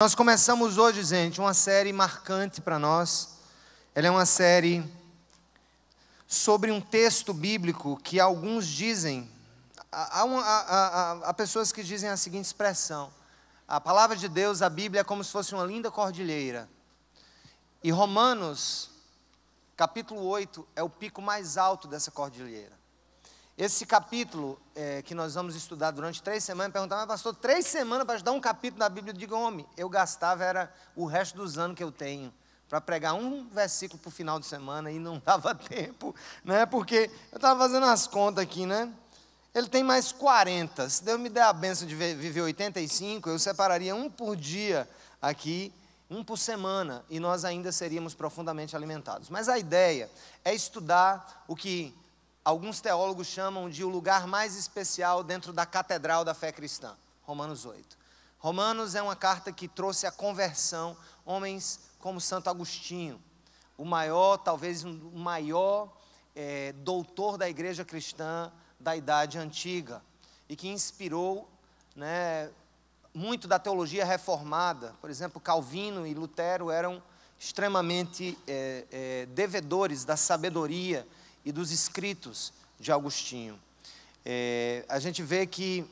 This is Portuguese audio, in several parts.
Nós começamos hoje, gente, uma série marcante para nós. Ela é uma série sobre um texto bíblico que alguns dizem. Há, há, há, há, pessoas que dizem a seguinte expressão: a palavra de Deus, a Bíblia, é como se fosse uma linda cordilheira. E Romanos, capítulo 8, é o pico mais alto dessa cordilheira. Esse capítulo é, que nós vamos estudar durante três semanas, perguntar, mas pastor, três semanas para estudar um capítulo da Bíblia? Eu digo, homem, eu gastava era o resto dos anos que eu tenho para pregar um versículo para o final de semana e não dava tempo, né? Porque eu estava fazendo as contas aqui, né? Ele tem mais 40. Se Deus me der a benção de viver 85, eu separaria um por dia aqui, um por semana, e nós ainda seríamos profundamente alimentados. Mas a ideia é estudar o que alguns teólogos chamam de o lugar mais especial dentro da catedral da fé cristã, Romanos 8. Romanos é uma carta que trouxe a conversão, homens como Santo Agostinho, o maior, talvez o maior é, doutor da igreja cristã da Idade Antiga, e que inspirou né, muito da teologia reformada. Por exemplo, Calvino e Lutero eram extremamente é, é, devedores da sabedoria e dos escritos de Agostinho. É, a gente vê que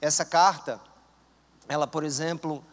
essa carta, ela, por exemplo,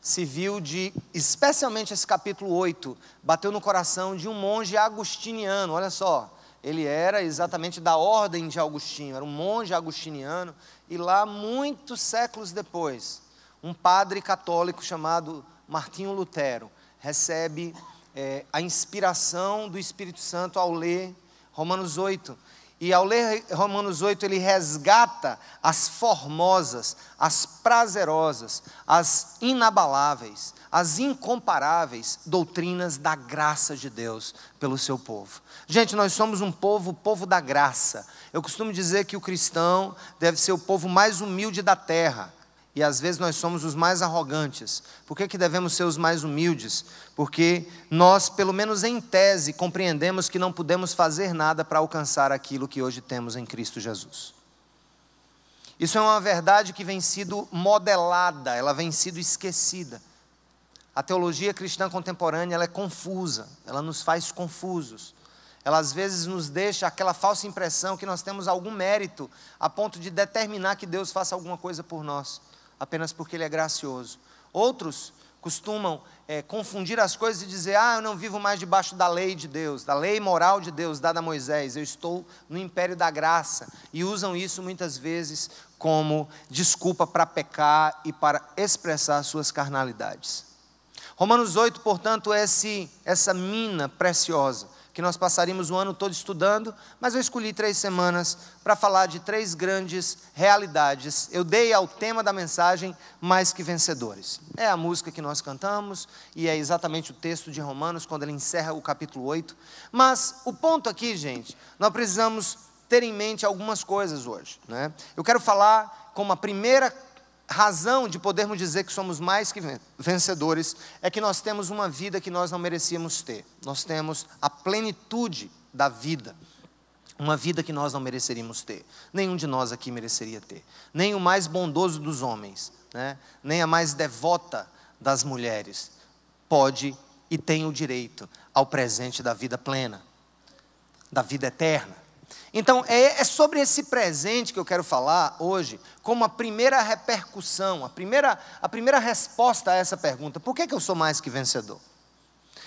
se viu de, especialmente esse capítulo 8, bateu no coração de um monge agostiniano, olha só, ele era exatamente da ordem de Agostinho, era um monge agostiniano, e lá, muitos séculos depois, um padre católico chamado Martinho Lutero recebe é, a inspiração do Espírito Santo ao ler Romanos 8. E ao ler Romanos 8, ele resgata as formosas, as prazerosas, as inabaláveis, as incomparáveis doutrinas da graça de Deus pelo seu povo. Gente, nós somos um povo, o povo da graça. Eu costumo dizer que o cristão deve ser o povo mais humilde da terra. E às vezes nós somos os mais arrogantes. Por que, que devemos ser os mais humildes? Porque nós, pelo menos em tese, compreendemos que não podemos fazer nada para alcançar aquilo que hoje temos em Cristo Jesus. Isso é uma verdade que vem sido modelada, ela vem sido esquecida. A teologia cristã contemporânea ela é confusa, ela nos faz confusos. Ela às vezes nos deixa aquela falsa impressão que nós temos algum mérito a ponto de determinar que Deus faça alguma coisa por nós apenas porque Ele é gracioso. Outros costumam é, confundir as coisas e dizer: ah, eu não vivo mais debaixo da lei de Deus, da lei moral de Deus dada a Moisés, eu estou no império da graça. E usam isso muitas vezes como desculpa para pecar e para expressar suas carnalidades. Romanos 8, portanto, é esse, essa mina preciosa que nós passaríamos o ano todo estudando, mas eu escolhi três semanas para falar de três grandes realidades. Eu dei ao tema da mensagem Mais que Vencedores. É a música que nós cantamos e é exatamente o texto de Romanos, quando ele encerra o capítulo 8. Mas o ponto aqui, gente, nós precisamos ter em mente algumas coisas hoje. Né? Eu quero falar como a primeira razão de podermos dizer que somos mais que vencedores é que nós temos uma vida que nós não merecíamos ter. Nós temos a plenitude da vida. Uma vida que nós não mereceríamos ter. Nenhum de nós aqui mereceria ter. Nem o mais bondoso dos homens, né? nem a mais devota das mulheres pode e tem o direito ao presente da vida plena, da vida eterna. Então, é, é sobre esse presente que eu quero falar hoje, como a primeira repercussão, a primeira, a primeira resposta a essa pergunta: por que, que eu sou mais que vencedor?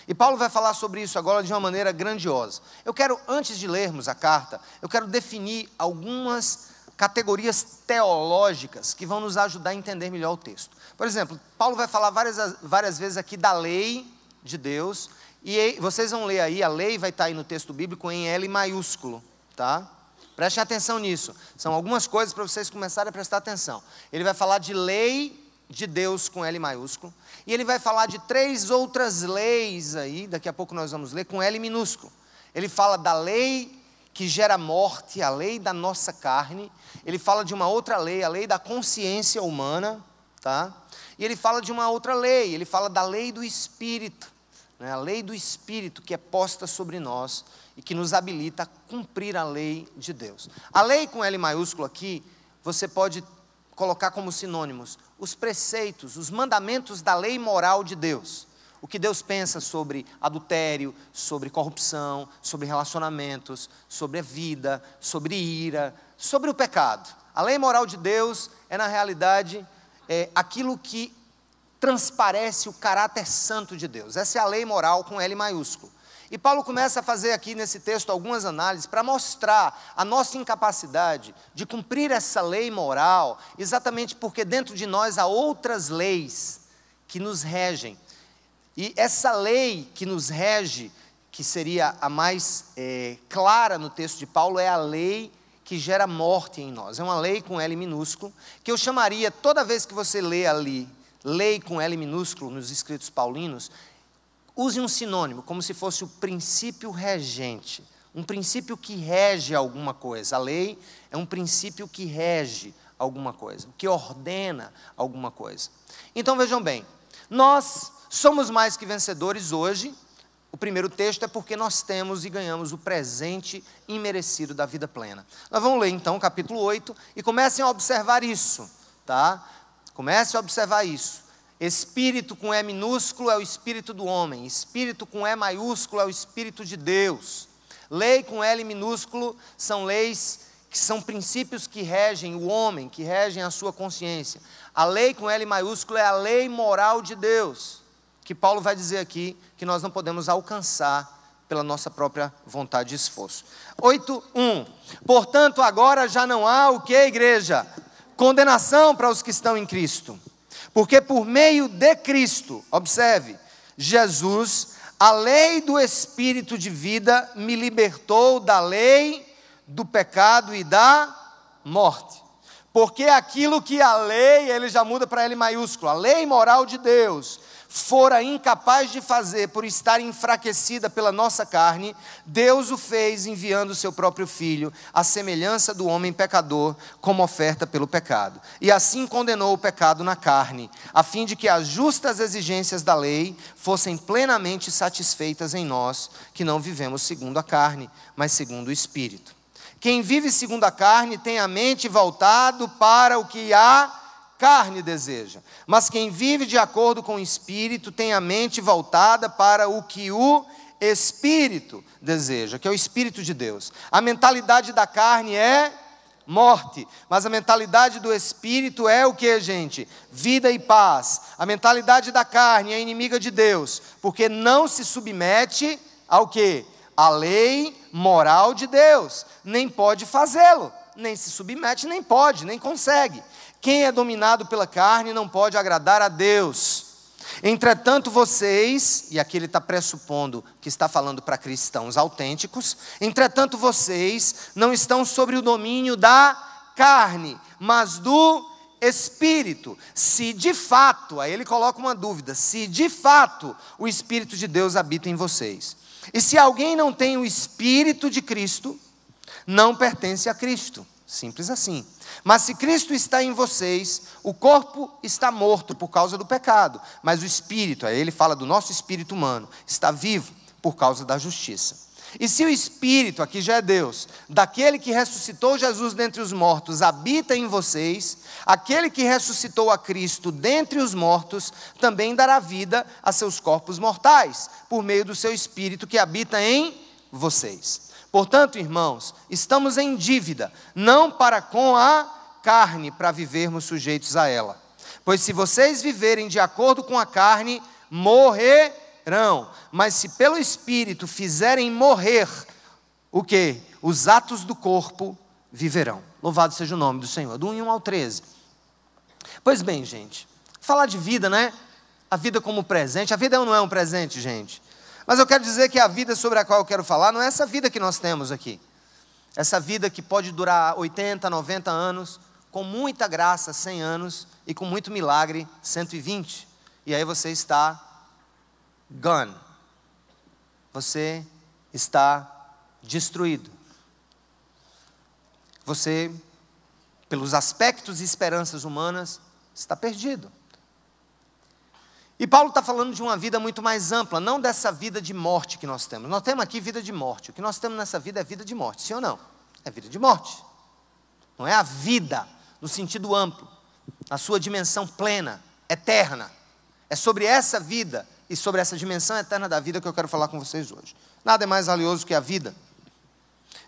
E Paulo vai falar sobre isso agora de uma maneira grandiosa. Eu quero, antes de lermos a carta, eu quero definir algumas categorias teológicas que vão nos ajudar a entender melhor o texto. Por exemplo, Paulo vai falar várias, várias vezes aqui da lei de Deus, e vocês vão ler aí, a lei vai estar aí no texto bíblico em L maiúsculo tá? Preste atenção nisso. São algumas coisas para vocês começarem a prestar atenção. Ele vai falar de lei de Deus com L maiúsculo, e ele vai falar de três outras leis aí, daqui a pouco nós vamos ler com L minúsculo. Ele fala da lei que gera morte, a lei da nossa carne. Ele fala de uma outra lei, a lei da consciência humana, tá? E ele fala de uma outra lei, ele fala da lei do espírito né, a lei do Espírito que é posta sobre nós e que nos habilita a cumprir a lei de Deus. A lei com L maiúsculo aqui, você pode colocar como sinônimos os preceitos, os mandamentos da lei moral de Deus. O que Deus pensa sobre adultério, sobre corrupção, sobre relacionamentos, sobre a vida, sobre ira, sobre o pecado. A lei moral de Deus é, na realidade, é aquilo que transparece o caráter santo de Deus. Essa é a lei moral com L maiúsculo. E Paulo começa a fazer aqui nesse texto algumas análises para mostrar a nossa incapacidade de cumprir essa lei moral, exatamente porque dentro de nós há outras leis que nos regem. E essa lei que nos rege, que seria a mais é, clara no texto de Paulo, é a lei que gera morte em nós. É uma lei com L minúsculo, que eu chamaria, toda vez que você lê ali lei com L minúsculo nos escritos paulinos, use um sinônimo, como se fosse o princípio regente. Um princípio que rege alguma coisa. A lei é um princípio que rege alguma coisa, que ordena alguma coisa. Então vejam bem, nós somos mais que vencedores hoje. O primeiro texto é porque nós temos e ganhamos o presente imerecido da vida plena. Nós vamos ler então o capítulo 8 e comecem a observar isso, tá? Comece a observar isso. Espírito com E minúsculo é o espírito do homem, espírito com E maiúsculo é o espírito de Deus. Lei com L minúsculo são leis que são princípios que regem o homem, que regem a sua consciência. A lei com L maiúsculo é a lei moral de Deus, que Paulo vai dizer aqui que nós não podemos alcançar pela nossa própria vontade e esforço. 8.1. Portanto, agora já não há o que, igreja? condenação para os que estão em Cristo. Porque por meio de Cristo, observe, Jesus, a lei do espírito de vida me libertou da lei do pecado e da morte. Porque aquilo que a lei, ele já muda para L maiúsculo, a lei moral de Deus fora incapaz de fazer por estar enfraquecida pela nossa carne, Deus o fez enviando o seu próprio filho, à semelhança do homem pecador, como oferta pelo pecado. E assim condenou o pecado na carne, a fim de que as justas exigências da lei fossem plenamente satisfeitas em nós, que não vivemos segundo a carne, mas segundo o espírito. Quem vive segundo a carne tem a mente voltado para o que há carne deseja, mas quem vive de acordo com o espírito tem a mente voltada para o que o espírito deseja, que é o espírito de Deus. A mentalidade da carne é morte, mas a mentalidade do espírito é o que, gente? Vida e paz. A mentalidade da carne é inimiga de Deus, porque não se submete ao que? A lei moral de Deus, nem pode fazê-lo, nem se submete, nem pode, nem consegue. Quem é dominado pela carne não pode agradar a Deus. Entretanto, vocês, e aqui ele está pressupondo que está falando para cristãos autênticos, entretanto, vocês não estão sobre o domínio da carne, mas do Espírito. Se de fato, aí ele coloca uma dúvida: se de fato o Espírito de Deus habita em vocês. E se alguém não tem o Espírito de Cristo, não pertence a Cristo. Simples assim. Mas se Cristo está em vocês, o corpo está morto por causa do pecado, mas o espírito, aí ele fala do nosso espírito humano, está vivo por causa da justiça. E se o espírito, aqui já é Deus, daquele que ressuscitou Jesus dentre os mortos, habita em vocês, aquele que ressuscitou a Cristo dentre os mortos, também dará vida a seus corpos mortais, por meio do seu espírito que habita em vocês. Portanto, irmãos, estamos em dívida, não para com a carne, para vivermos sujeitos a ela. Pois se vocês viverem de acordo com a carne, morrerão. Mas se pelo espírito fizerem morrer o que? Os atos do corpo viverão. Louvado seja o nome do Senhor. Do 1 ao 13. Pois bem, gente, falar de vida, né? A vida como presente. A vida não é um presente, gente. Mas eu quero dizer que a vida sobre a qual eu quero falar não é essa vida que nós temos aqui. Essa vida que pode durar 80, 90 anos, com muita graça, 100 anos, e com muito milagre, 120. E aí você está gone. Você está destruído. Você, pelos aspectos e esperanças humanas, está perdido. E Paulo está falando de uma vida muito mais ampla, não dessa vida de morte que nós temos. Nós temos aqui vida de morte. O que nós temos nessa vida é vida de morte, sim ou não? É vida de morte. Não é a vida no sentido amplo, na sua dimensão plena, eterna. É sobre essa vida e sobre essa dimensão eterna da vida que eu quero falar com vocês hoje. Nada é mais valioso que a vida.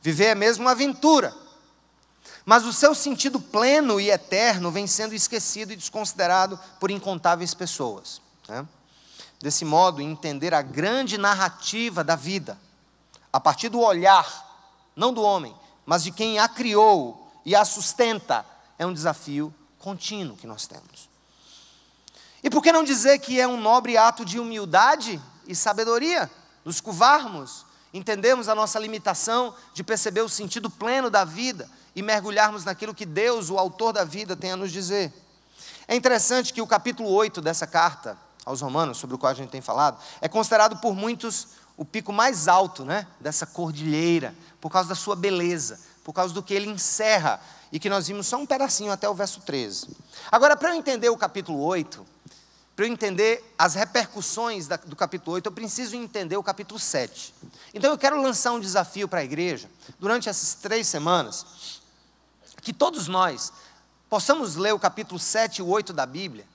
Viver é mesmo uma aventura. Mas o seu sentido pleno e eterno vem sendo esquecido e desconsiderado por incontáveis pessoas. Né? Desse modo, entender a grande narrativa da vida, a partir do olhar, não do homem, mas de quem a criou e a sustenta, é um desafio contínuo que nós temos. E por que não dizer que é um nobre ato de humildade e sabedoria nos curvarmos, entendermos a nossa limitação de perceber o sentido pleno da vida e mergulharmos naquilo que Deus, o autor da vida, tem a nos dizer? É interessante que o capítulo 8 dessa carta, aos Romanos, sobre o qual a gente tem falado, é considerado por muitos o pico mais alto né, dessa cordilheira, por causa da sua beleza, por causa do que ele encerra, e que nós vimos só um pedacinho até o verso 13. Agora, para eu entender o capítulo 8, para eu entender as repercussões da, do capítulo 8, eu preciso entender o capítulo 7. Então eu quero lançar um desafio para a igreja, durante essas três semanas, que todos nós possamos ler o capítulo 7 e 8 da Bíblia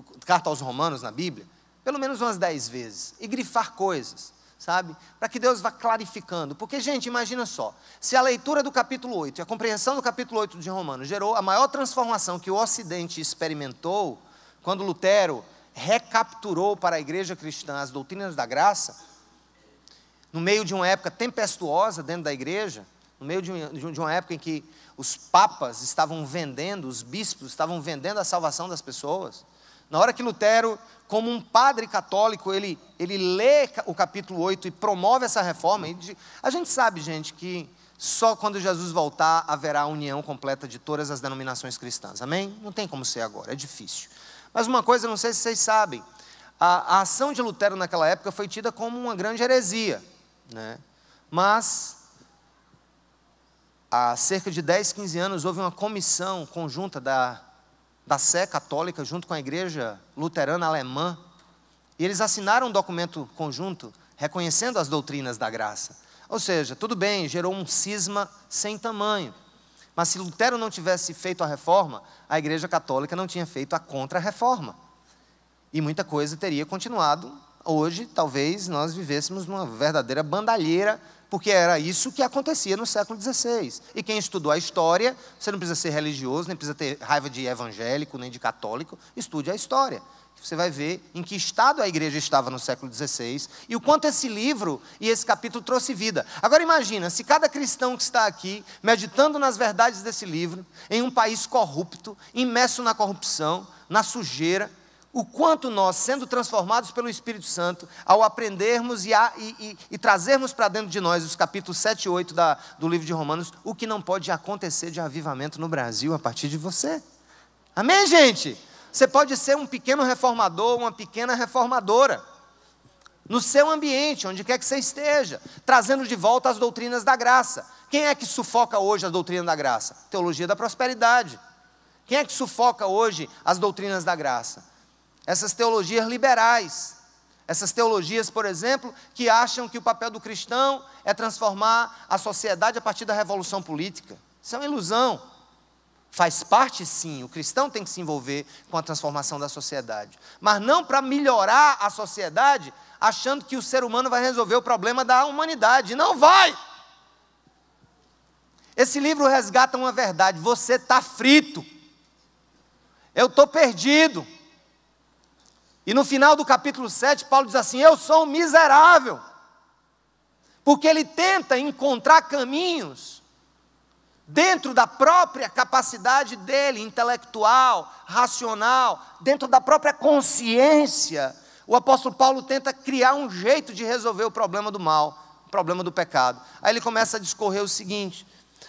do carta aos Romanos na Bíblia, pelo menos umas dez vezes, e grifar coisas, sabe? Para que Deus vá clarificando. Porque, gente, imagina só: se a leitura do capítulo 8 e a compreensão do capítulo 8 de Romanos gerou a maior transformação que o Ocidente experimentou, quando Lutero recapturou para a igreja cristã as doutrinas da graça, no meio de uma época tempestuosa dentro da igreja, no meio de uma, época em que os papas estavam vendendo, os bispos estavam vendendo a salvação das pessoas, na hora que Lutero, como um padre católico, ele, ele lê o capítulo 8 e promove essa reforma, ele, a gente sabe, gente, que só quando Jesus voltar haverá a união completa de todas as denominações cristãs. Amém? Não tem como ser agora, é difícil. Mas uma coisa, não sei se vocês sabem, a, a ação de Lutero naquela época foi tida como uma grande heresia. Né? Mas há cerca de 10, 15 anos, houve uma comissão conjunta da da Sé Católica, junto com a Igreja Luterana Alemã, e eles assinaram um documento conjunto reconhecendo as doutrinas da graça. Ou seja, tudo bem, gerou um cisma sem tamanho. Mas se Lutero não tivesse feito a reforma, a Igreja Católica não tinha feito a contra-reforma. E muita coisa teria continuado. Hoje, talvez nós vivêssemos numa verdadeira bandalheira porque era isso que acontecia no século XVI. E quem estudou a história, você não precisa ser religioso, nem precisa ter raiva de evangélico, nem de católico, estude a história. Você vai ver em que estado a igreja estava no século XVI e o quanto esse livro e esse capítulo trouxe vida. Agora imagina, se cada cristão que está aqui, meditando nas verdades desse livro, em um país corrupto, imerso na corrupção, na sujeira, o quanto nós, sendo transformados pelo Espírito Santo, ao aprendermos e, a, e, e, e trazermos para dentro de nós os capítulos 7 e 8 da, do livro de Romanos, o que não pode acontecer de avivamento no Brasil a partir de você. Amém, gente? Você pode ser um pequeno reformador, uma pequena reformadora. No seu ambiente, onde quer que você esteja, trazendo de volta as doutrinas da graça. Quem é que sufoca hoje a doutrina da graça? Teologia da prosperidade. Quem é que sufoca hoje as doutrinas da graça? essas teologias liberais, essas teologias, por exemplo, que acham que o papel do cristão é transformar a sociedade a partir da revolução política. Isso é uma ilusão. Faz parte, sim, o cristão tem que se envolver com a transformação da sociedade, mas não para melhorar a sociedade achando que o ser humano vai resolver o problema da humanidade. Não vai! Esse livro resgata uma verdade: você está frito, eu estou perdido. E no final do capítulo 7, Paulo diz assim: Eu sou um miserável. Porque ele tenta encontrar caminhos dentro da própria capacidade dele, intelectual, racional, dentro da própria consciência. O apóstolo Paulo tenta criar um jeito de resolver o problema do mal, o problema do pecado. Aí ele começa a discorrer o seguinte: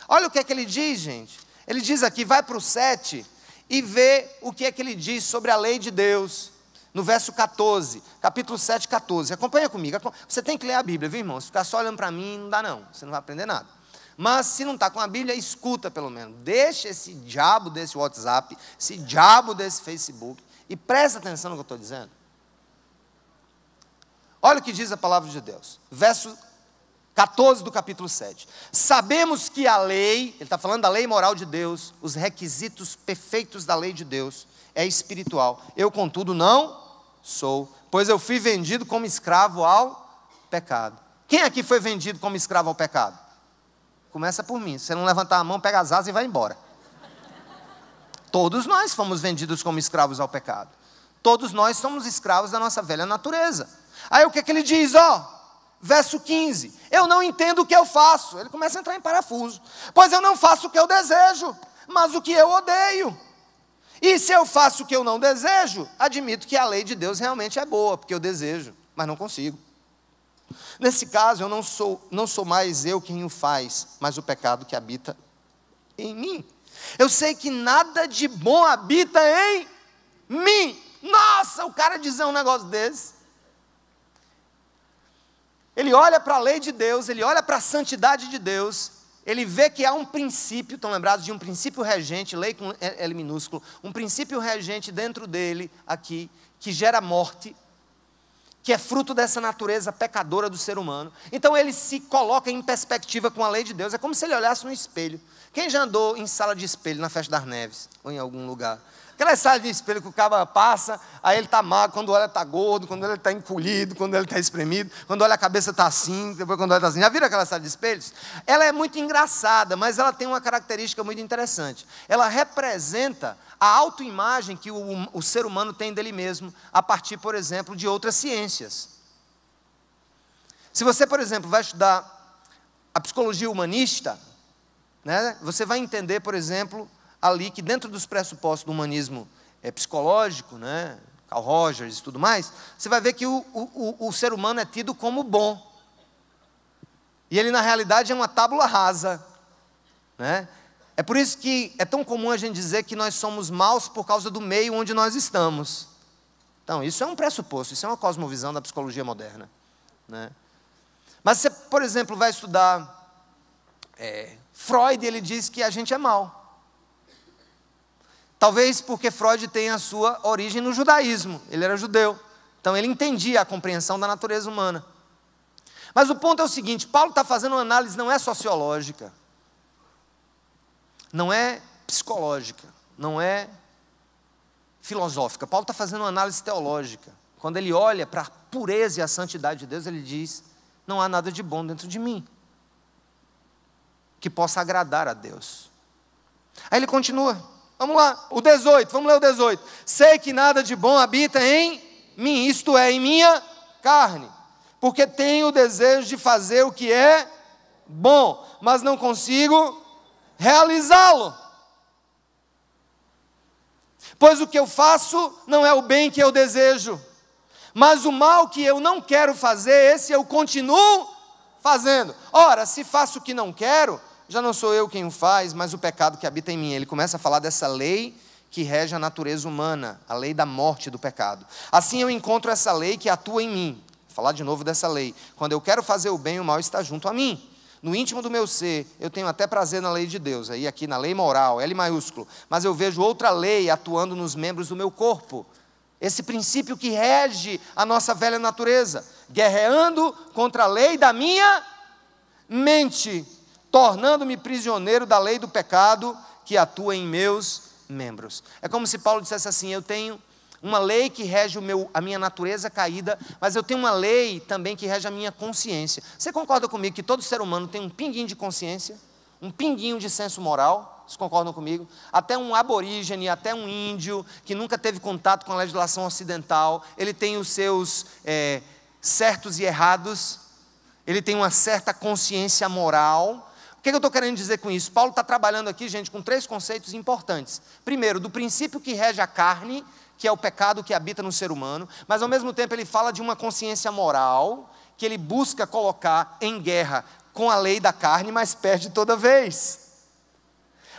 Olha o que é que ele diz, gente. Ele diz aqui, vai para o 7 e vê o que é que ele diz sobre a lei de Deus no verso 14, capítulo 7, 14. Acompanha comigo. Você tem que ler a Bíblia, viu, irmão? Se ficar só olhando para mim, não dá, não. Você não vai aprender nada. Mas se não está com a Bíblia, escuta pelo menos. Deixa esse diabo desse WhatsApp, esse diabo desse Facebook, e presta atenção no que eu estou dizendo. Olha o que diz a palavra de Deus. Verso 14 do capítulo 7. Sabemos que a lei, ele está falando da lei moral de Deus, os requisitos perfeitos da lei de Deus, é espiritual. Eu, contudo, não sou, pois eu fui vendido como escravo ao pecado. Quem aqui foi vendido como escravo ao pecado? Começa por mim. Se você não levantar a mão, pega as asas e vai embora. Todos nós fomos vendidos como escravos ao pecado. Todos nós somos escravos da nossa velha natureza. Aí o que, é que ele diz? Ó, oh, verso 15: Eu não entendo o que eu faço. Ele começa a entrar em parafuso. Pois eu não faço o que eu desejo, mas o que eu odeio. E se eu faço o que eu não desejo, admito que a lei de Deus realmente é boa, porque eu desejo, mas não consigo. Nesse caso, eu não sou, não sou mais eu quem o faz, mas o pecado que habita em mim. Eu sei que nada de bom habita em mim. Nossa, o cara dizer um negócio desse. Ele olha para a lei de Deus, ele olha para a santidade de Deus ele vê que há um princípio, estão lembrados de um princípio regente, lei com L minúsculo, um princípio regente dentro dele, aqui, que gera morte, que é fruto dessa natureza pecadora do ser humano. Então ele se coloca em perspectiva com a lei de Deus, é como se ele olhasse no espelho quem já andou em sala de espelho na Festa das Neves? Ou em algum lugar? Aquela sala de espelho que o cara passa, aí ele está magro, quando olha está gordo, quando ele está encolhido, quando ele está espremido, quando olha a cabeça está assim, depois quando olha está assim. Já viram aquela sala de espelhos? Ela é muito engraçada, mas ela tem uma característica muito interessante. Ela representa a autoimagem que o, hum, o ser humano tem dele mesmo, a partir, por exemplo, de outras ciências. Se você, por exemplo, vai estudar a psicologia humanista, né, você vai entender, por exemplo, ali que dentro dos pressupostos do humanismo é, psicológico, né, Carl Rogers e tudo mais, você vai ver que o, o, o ser humano é tido como bom. E ele, na realidade, é uma tábula rasa. Né? É por isso que é tão comum a gente dizer que nós somos maus por causa do meio onde nós estamos. Então, isso é um pressuposto, isso é uma cosmovisão da psicologia moderna. Né? Mas você, por exemplo, vai estudar é, Freud ele diz que a gente é mal. Talvez porque Freud tem a sua origem no judaísmo, ele era judeu. Então ele entendia a compreensão da natureza humana. Mas o ponto é o seguinte: Paulo está fazendo uma análise não é sociológica, não é psicológica, não é filosófica. Paulo está fazendo uma análise teológica. Quando ele olha para a pureza e a santidade de Deus, ele diz: não há nada de bom dentro de mim que possa agradar a Deus. Aí ele continua. Vamos lá, o 18, vamos ler o 18. Sei que nada de bom habita em mim, isto é, em minha carne, porque tenho o desejo de fazer o que é bom, mas não consigo realizá-lo. Pois o que eu faço não é o bem que eu desejo, mas o mal que eu não quero fazer, esse eu continuo fazendo. Ora, se faço o que não quero, já não sou eu quem o faz, mas o pecado que habita em mim. Ele começa a falar dessa lei que rege a natureza humana, a lei da morte do pecado. Assim eu encontro essa lei que atua em mim. Vou falar de novo dessa lei. Quando eu quero fazer o bem, o mal está junto a mim. No íntimo do meu ser, eu tenho até prazer na lei de Deus, aí aqui na lei moral, L maiúsculo, mas eu vejo outra lei atuando nos membros do meu corpo. Esse princípio que rege a nossa velha natureza, guerreando contra a lei da minha mente tornando-me prisioneiro da lei do pecado que atua em meus membros. É como se Paulo dissesse assim: eu tenho uma lei que rege meu, a minha natureza caída, mas eu tenho uma lei também que rege a minha consciência. Você concorda comigo que todo ser humano tem um pinguinho de consciência, um pinguinho de senso moral? Vocês concordam comigo? Até um aborígene, até um índio que nunca teve contato com a legislação ocidental, ele tem os seus é, certos e errados, ele tem uma certa consciência moral, que, que eu estou querendo dizer com isso? Paulo está trabalhando aqui, gente, com três conceitos importantes. Primeiro, do princípio que rege a carne, que é o pecado que habita no ser humano, mas ao mesmo tempo ele fala de uma consciência moral que ele busca colocar em guerra com a lei da carne, mas perde toda vez.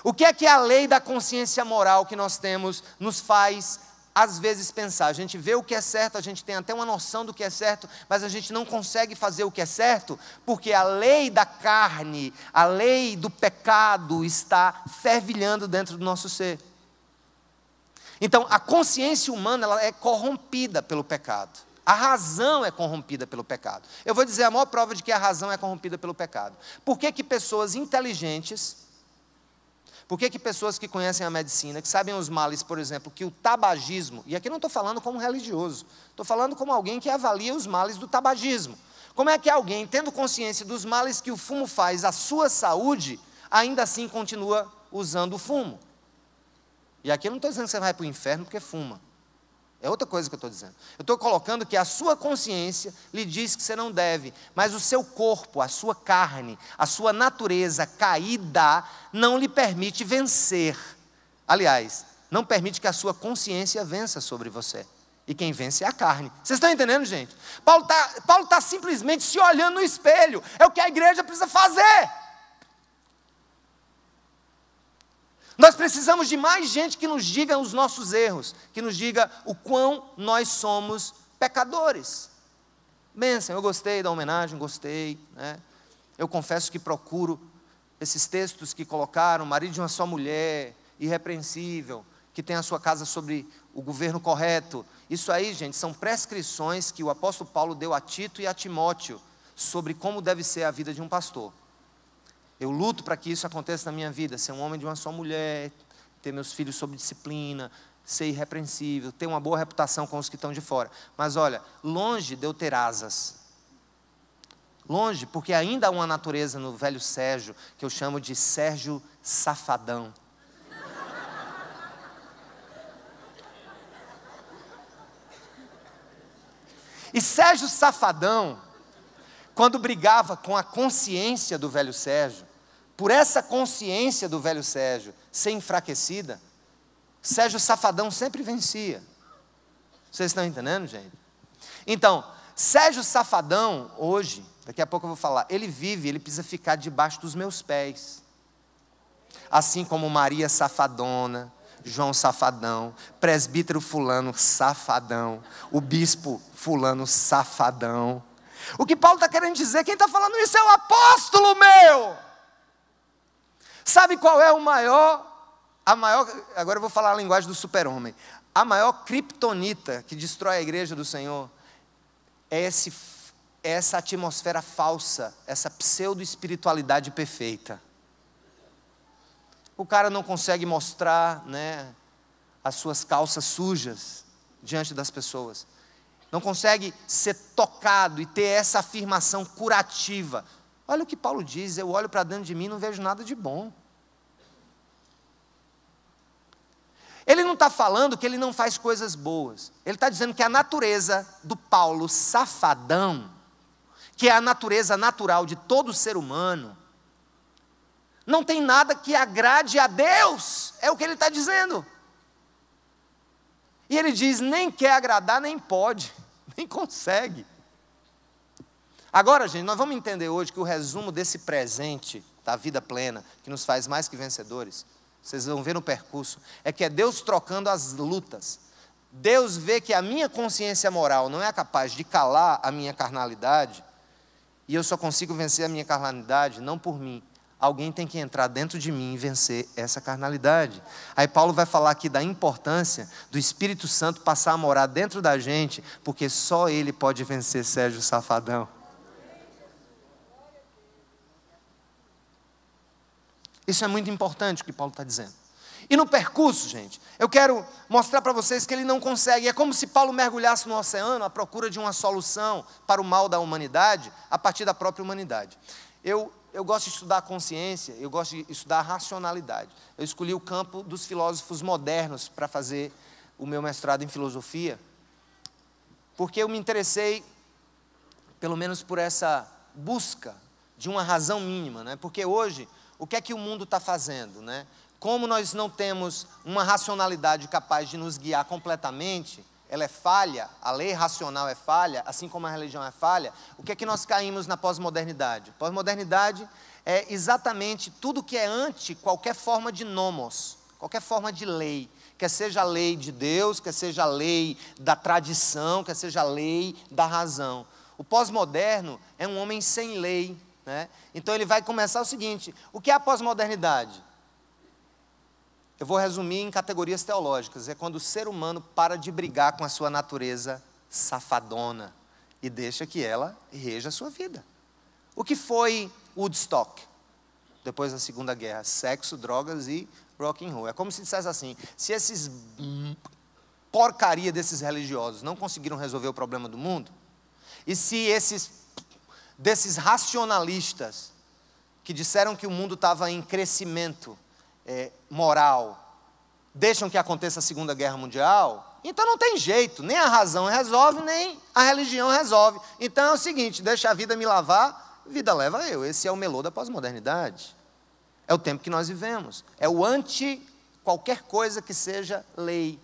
O que é que a lei da consciência moral que nós temos nos faz às vezes pensar. A gente vê o que é certo, a gente tem até uma noção do que é certo, mas a gente não consegue fazer o que é certo, porque a lei da carne, a lei do pecado está fervilhando dentro do nosso ser. Então, a consciência humana ela é corrompida pelo pecado. A razão é corrompida pelo pecado. Eu vou dizer a maior prova de que a razão é corrompida pelo pecado. Por que, que pessoas inteligentes por que, que pessoas que conhecem a medicina, que sabem os males, por exemplo, que o tabagismo, e aqui não estou falando como religioso, estou falando como alguém que avalia os males do tabagismo. Como é que alguém, tendo consciência dos males que o fumo faz à sua saúde, ainda assim continua usando o fumo? E aqui eu não estou dizendo que você vai para o inferno porque fuma. É outra coisa que eu estou dizendo. Eu estou colocando que a sua consciência lhe diz que você não deve, mas o seu corpo, a sua carne, a sua natureza caída não lhe permite vencer. Aliás, não permite que a sua consciência vença sobre você. E quem vence é a carne. Vocês estão entendendo, gente? Paulo está Paulo tá simplesmente se olhando no espelho. É o que a igreja precisa fazer. Nós precisamos de mais gente que nos diga os nossos erros, que nos diga o quão nós somos pecadores. Bênção, eu gostei da homenagem, gostei. Né? Eu confesso que procuro esses textos que colocaram, marido de uma só mulher, irrepreensível, que tem a sua casa sobre o governo correto. Isso aí, gente, são prescrições que o apóstolo Paulo deu a Tito e a Timóteo sobre como deve ser a vida de um pastor. Eu luto para que isso aconteça na minha vida, ser um homem de uma só mulher, ter meus filhos sob disciplina, ser irrepreensível, ter uma boa reputação com os que estão de fora. Mas olha, longe de eu ter asas. Longe, porque ainda há uma natureza no velho Sérgio, que eu chamo de Sérgio Safadão. E Sérgio Safadão quando brigava com a consciência do velho Sérgio, por essa consciência do velho Sérgio ser enfraquecida, Sérgio Safadão sempre vencia. Vocês estão entendendo, gente? Então, Sérgio Safadão, hoje, daqui a pouco eu vou falar, ele vive, ele precisa ficar debaixo dos meus pés. Assim como Maria Safadona, João Safadão, presbítero Fulano Safadão, o bispo Fulano Safadão, o que Paulo está querendo dizer, quem está falando isso é o apóstolo meu. Sabe qual é o maior, a maior, agora eu vou falar a linguagem do super-homem. A maior criptonita que destrói a igreja do Senhor é esse, é essa atmosfera falsa, essa pseudo-espiritualidade perfeita. O cara não consegue mostrar né, as suas calças sujas diante das pessoas não consegue ser tocado e ter essa afirmação curativa. Olha o que Paulo diz: eu olho para dentro de mim e não vejo nada de bom. Ele não está falando que ele não faz coisas boas. Ele está dizendo que a natureza do Paulo safadão, que é a natureza natural de todo ser humano, não tem nada que agrade a Deus, é o que ele está dizendo. E ele diz: nem quer agradar, nem pode. nem consegue. Agora, gente, nós vamos entender hoje que o resumo desse presente da vida plena, que nos faz mais que vencedores, vocês vão ver no percurso, é que é Deus trocando as lutas. Deus vê que a minha consciência moral não é capaz de calar a minha carnalidade, e eu só consigo vencer a minha carnalidade não por mim, Alguém tem que entrar dentro de mim e vencer essa carnalidade. Aí Paulo vai falar aqui da importância do Espírito Santo passar a morar dentro da gente, porque só ele pode vencer Sérgio Safadão. Isso é muito importante o que Paulo está dizendo. E no percurso, gente, eu quero mostrar para vocês que ele não consegue. É como se Paulo mergulhasse no oceano à procura de uma solução para o mal da humanidade a partir da própria humanidade. Eu eu gosto de estudar consciência, eu gosto de estudar racionalidade. Eu escolhi o campo dos filósofos modernos para fazer o meu mestrado em filosofia, porque eu me interessei, pelo menos por essa busca de uma razão mínima, né? Porque hoje, o que é que o mundo está fazendo, né? Como nós não temos uma racionalidade capaz de nos guiar completamente, ela é falha, a lei racional é falha, assim como a religião é falha, o que é que nós caímos na pós-modernidade? Pós-modernidade é exatamente tudo que é ante qualquer forma de nomos, qualquer forma de lei, quer seja a lei de Deus, quer seja a lei da tradição, quer seja a lei da razão. O pós-moderno é um homem sem lei, né? Então ele vai começar o seguinte: o que é a pós-modernidade? Eu vou resumir em categorias teológicas. É quando o ser humano para de brigar com a sua natureza safadona e deixa que ela reja a sua vida. O que foi Woodstock? Depois da Segunda Guerra, sexo, drogas e rock and roll. É como se dissesse assim: se esses porcaria desses religiosos não conseguiram resolver o problema do mundo, e se esses desses racionalistas que disseram que o mundo estava em crescimento é, moral deixam que aconteça a Segunda Guerra Mundial, então não tem jeito, nem a razão resolve, nem a religião resolve. Então é o seguinte: deixa a vida me lavar, vida leva eu. Esse é o melô da pós-modernidade. É o tempo que nós vivemos. É o anti qualquer coisa que seja lei,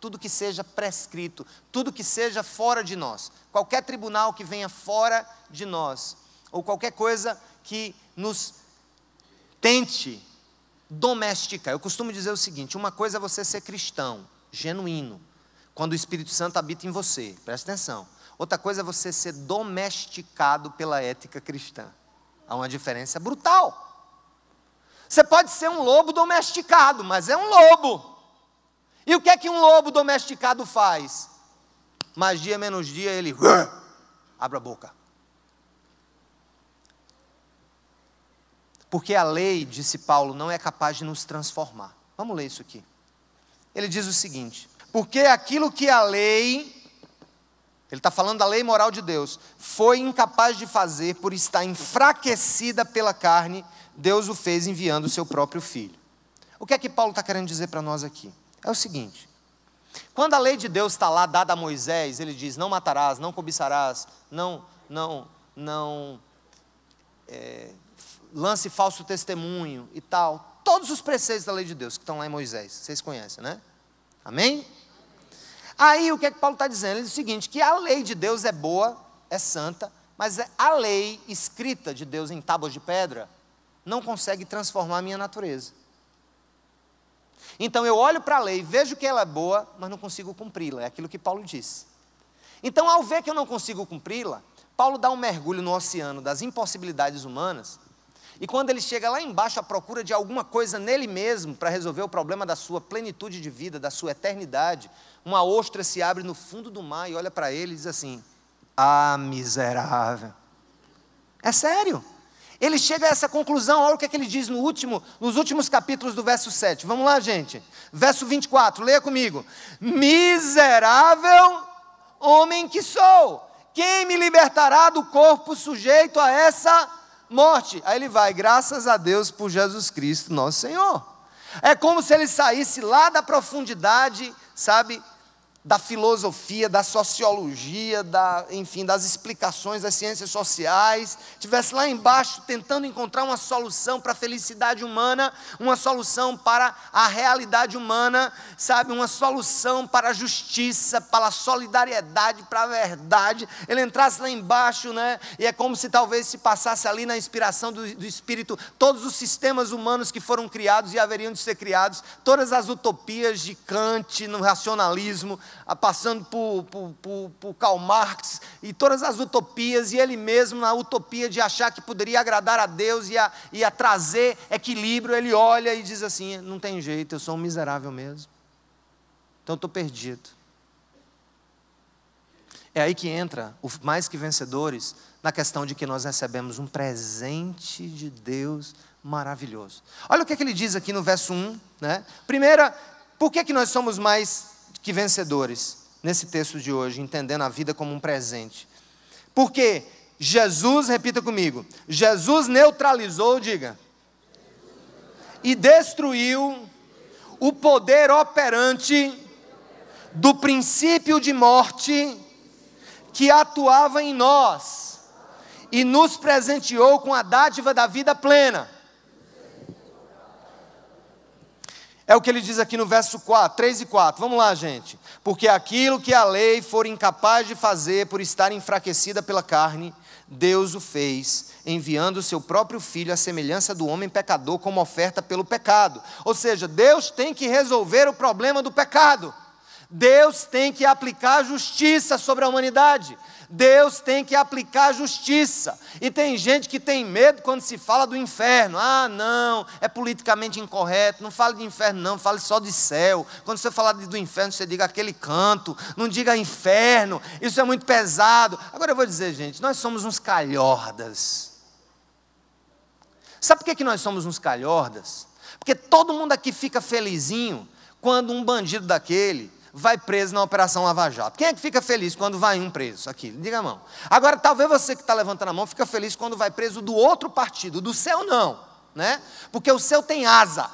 tudo que seja prescrito, tudo que seja fora de nós, qualquer tribunal que venha fora de nós, ou qualquer coisa que nos tente doméstica. Eu costumo dizer o seguinte: uma coisa é você ser cristão, genuíno, quando o Espírito Santo habita em você, presta atenção. Outra coisa é você ser domesticado pela ética cristã. Há uma diferença brutal. Você pode ser um lobo domesticado, mas é um lobo. E o que é que um lobo domesticado faz? Mais dia menos dia ele abre a boca. Porque a lei, disse Paulo, não é capaz de nos transformar. Vamos ler isso aqui. Ele diz o seguinte: porque aquilo que a lei, ele está falando da lei moral de Deus, foi incapaz de fazer por estar enfraquecida pela carne, Deus o fez enviando o seu próprio filho. O que é que Paulo está querendo dizer para nós aqui? É o seguinte: quando a lei de Deus está lá dada a Moisés, ele diz: não matarás, não cobiçarás, não, não, não. É, lance falso testemunho e tal. Todos os preceitos da lei de Deus que estão lá em Moisés, vocês conhecem, né? Amém? Aí o que é que Paulo está dizendo? Ele diz o seguinte: que a lei de Deus é boa, é santa, mas é a lei escrita de Deus em tábuas de pedra não consegue transformar a minha natureza. Então eu olho para a lei, vejo que ela é boa, mas não consigo cumpri-la. É aquilo que Paulo disse. Então, ao ver que eu não consigo cumpri-la, Paulo dá um mergulho no oceano das impossibilidades humanas e quando ele chega lá embaixo à procura de alguma coisa nele mesmo para resolver o problema da sua plenitude de vida, da sua eternidade, uma ostra se abre no fundo do mar e olha para ele e diz assim: Ah, miserável. É sério. Ele chega a essa conclusão, olha o que, é que ele diz no último, nos últimos capítulos do verso 7. Vamos lá, gente. Verso 24, leia comigo. Miserável homem que sou, quem me libertará do corpo sujeito a essa morte. Aí ele vai, graças a Deus por Jesus Cristo, nosso Senhor. É como se ele saísse lá da profundidade, sabe, da filosofia, da sociologia, da, enfim, das explicações das ciências sociais, tivesse lá embaixo tentando encontrar uma solução para a felicidade humana, uma solução para a realidade humana, sabe, uma solução para a justiça, para a solidariedade, para a verdade. Ele entrasse lá embaixo, né? E é como se talvez se passasse ali na inspiração do, do espírito todos os sistemas humanos que foram criados e haveriam de ser criados, todas as utopias de Kant no racionalismo, passando por, por, por, por Karl Marx e todas as utopias, e ele mesmo na utopia de achar que poderia agradar a Deus e a, e a trazer equilíbrio, ele olha e diz assim: não tem jeito, eu sou um miserável mesmo. Então estou perdido. É aí que entra o mais que vencedores na questão de que nós recebemos um presente de Deus maravilhoso. Olha o que, é que ele diz aqui no verso 1, né? Primeira, por que, é que nós somos mais que vencedores nesse texto de hoje, entendendo a vida como um presente. Porque Jesus, repita comigo, Jesus neutralizou, diga, e destruiu o poder operante do princípio de morte que atuava em nós e nos presenteou com a dádiva da vida plena. É o que ele diz aqui no verso 4, 3 e 4. Vamos lá, gente. Porque aquilo que a lei for incapaz de fazer por estar enfraquecida pela carne, Deus o fez, enviando o seu próprio filho à semelhança do homem pecador como oferta pelo pecado. Ou seja, Deus tem que resolver o problema do pecado. Deus tem que aplicar justiça sobre a humanidade. Deus tem que aplicar a justiça. E tem gente que tem medo quando se fala do inferno. Ah, não, é politicamente incorreto. Não fale de inferno, não, fale só de céu. Quando você falar do inferno, você diga aquele canto. Não diga inferno, isso é muito pesado. Agora eu vou dizer, gente, nós somos uns calhordas. Sabe por que, é que nós somos uns calhordas? Porque todo mundo aqui fica felizinho quando um bandido daquele vai preso na Operação Lava Jato. Quem é que fica feliz quando vai um preso? Aqui, diga a mão. Agora, talvez você que está levantando a mão fica feliz quando vai preso do outro partido, do seu não, né? Porque o seu tem asa.